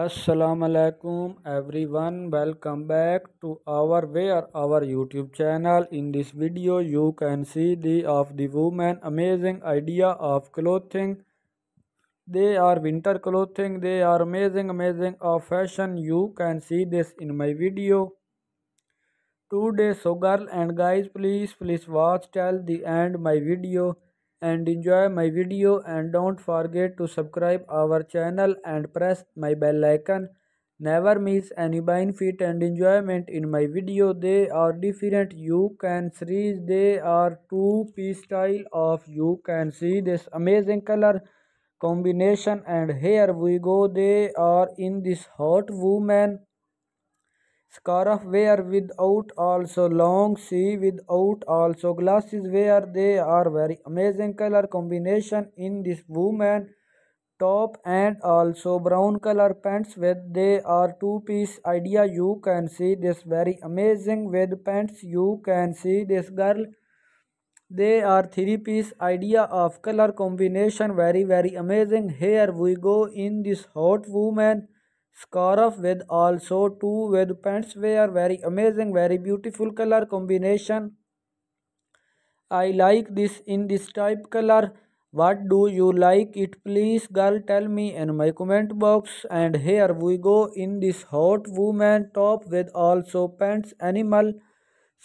Assalamualaikum everyone welcome back to our where our youtube channel in this video you can see the of the woman amazing idea of clothing they are winter clothing they are amazing amazing of fashion you can see this in my video today so girl and guys please please watch till the end my video and enjoy my video and don't forget to subscribe our channel and press my bell icon. Never miss any benefit and enjoyment in my video. They are different. You can see they are two-piece style of you can see this amazing color combination and here we go they are in this hot woman scarf wear without also long See without also glasses wear they are very amazing color combination in this woman top and also brown color pants with they are two piece idea you can see this very amazing with pants you can see this girl they are three piece idea of color combination very very amazing here we go in this hot woman scarf with also two with pants wear very amazing very beautiful color combination i like this in this type color what do you like it please girl tell me in my comment box and here we go in this hot woman top with also pants animal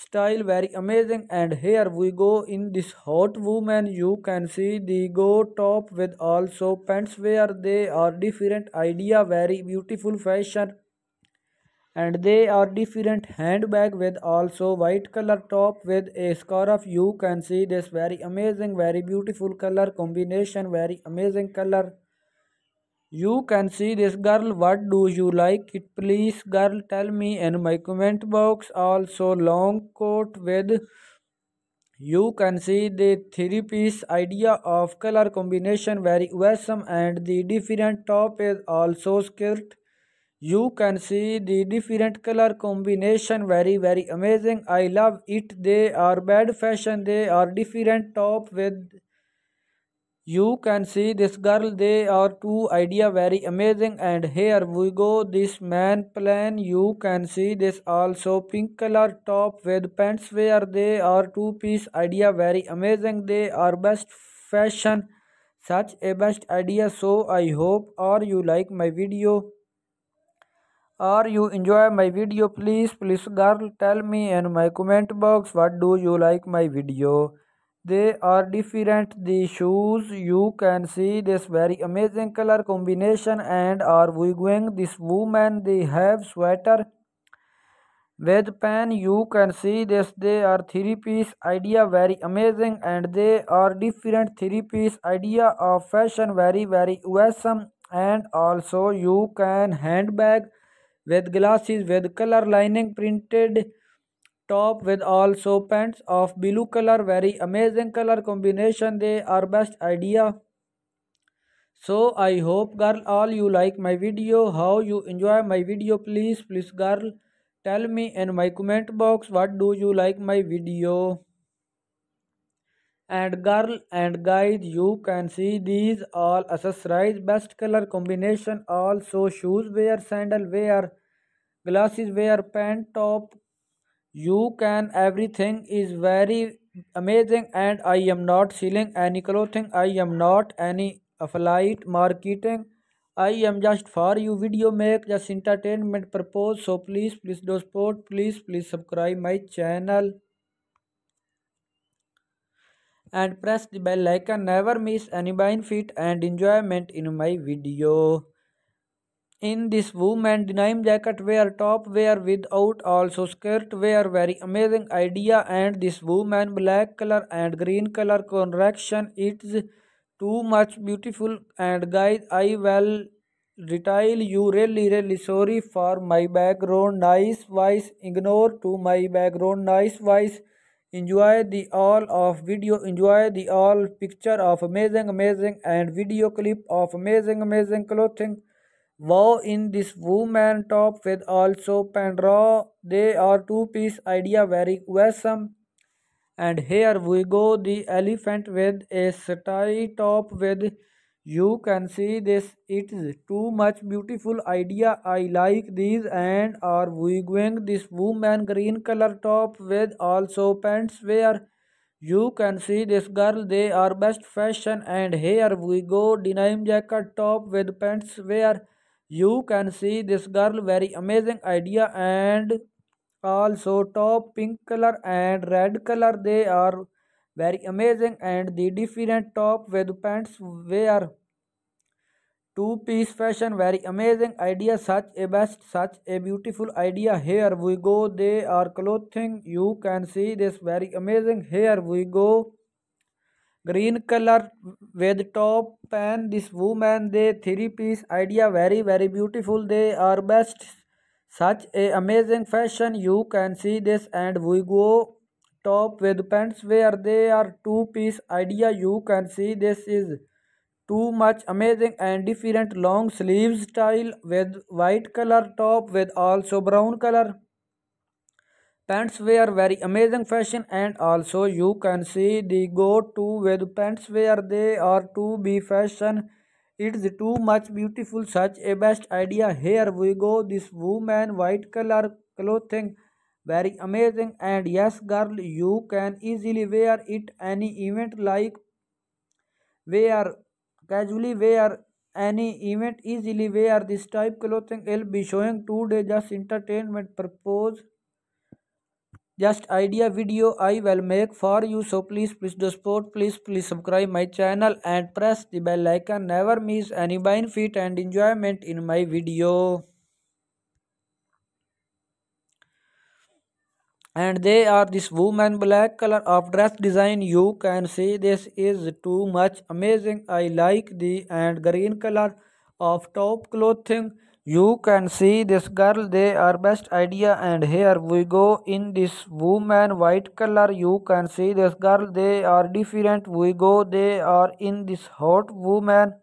style very amazing and here we go in this hot woman you can see the go top with also pants where they are different idea very beautiful fashion and they are different handbag with also white color top with a scarf you can see this very amazing very beautiful color combination very amazing color you can see this girl. What do you like it? Please, girl, tell me in my comment box. Also, long coat with you can see the three piece idea of color combination very awesome and the different top is also skirt. You can see the different color combination very very amazing. I love it. They are bad fashion. They are different top with you can see this girl they are two idea very amazing and here we go this man plan you can see this also pink color top with pants where they are two piece idea very amazing they are best fashion such a best idea so i hope or you like my video or you enjoy my video please please girl tell me in my comment box what do you like my video they are different the shoes you can see this very amazing color combination and are going this woman they have sweater with pen you can see this they are three piece idea very amazing and they are different three piece idea of fashion very very awesome and also you can handbag with glasses with color lining printed top with also pants of blue color very amazing color combination they are best idea so i hope girl all you like my video how you enjoy my video please please girl tell me in my comment box what do you like my video and girl and guys you can see these all accessories best color combination also shoes wear sandal wear glasses wear pant top you can everything is very amazing and I am not selling any clothing. I am not any affiliate marketing. I am just for you video make just entertainment purpose. So please please do support. Please please subscribe my channel and press the bell icon never miss any benefit and enjoyment in my video in this woman denim jacket wear top wear without also skirt wear very amazing idea and this woman black color and green color contraction it's too much beautiful and guys I will detail you really really sorry for my background nice voice ignore to my background nice voice enjoy the all of video enjoy the all picture of amazing amazing and video clip of amazing amazing clothing Wow in this woman top with also pandra. They are two piece idea very awesome. And here we go the elephant with a sty top with you can see this it is too much beautiful idea I like these and are we going this woman green color top with also pants wear you can see this girl they are best fashion and here we go denim jacket top with pants wear you can see this girl very amazing idea and also top pink color and red color they are very amazing and the different top with pants wear two piece fashion very amazing idea such a best such a beautiful idea here we go they are clothing you can see this very amazing here we go green color with top and this woman they three piece idea very very beautiful they are best such a amazing fashion you can see this and we go top with pants where they are two piece idea you can see this is too much amazing and different long sleeve style with white color top with also brown color pants wear very amazing fashion and also you can see the go to with pants wear they are to be fashion it's too much beautiful such a best idea here we go this woman white color clothing very amazing and yes girl you can easily wear it any event like wear casually wear any event easily wear this type clothing i'll be showing today just entertainment purpose just idea video I will make for you so please please do support please please subscribe my channel and press the bell icon never miss any benefit and enjoyment in my video and they are this woman black color of dress design you can see this is too much amazing I like the and green color of top clothing you can see this girl, they are best idea and here we go in this woman white color. You can see this girl, they are different. We go, they are in this hot woman.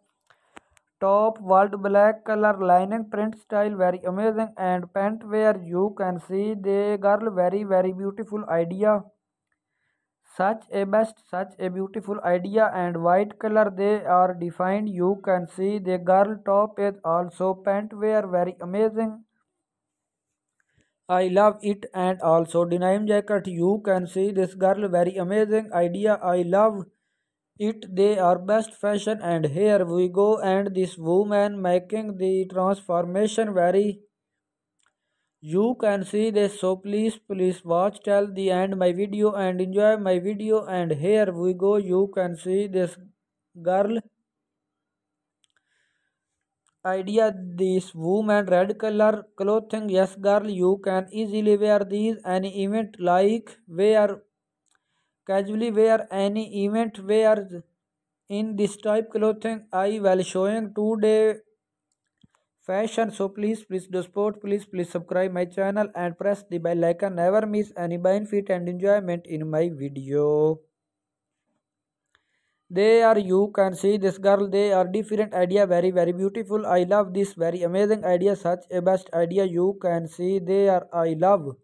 Top world black color lining print style very amazing and pant where you can see the girl very very beautiful idea such a best such a beautiful idea and white color they are defined you can see the girl top is also pant wear very amazing i love it and also denim jacket you can see this girl very amazing idea i love it they are best fashion and here we go and this woman making the transformation very you can see this so please please watch till the end my video and enjoy my video and here we go you can see this girl idea this woman red color clothing yes girl you can easily wear these any event like wear casually wear any event wear in this type clothing I will showing today fashion so please please do sport please please subscribe my channel and press the bell icon never miss any benefit and enjoyment in my video they are you can see this girl they are different idea very very beautiful i love this very amazing idea such a best idea you can see they are i love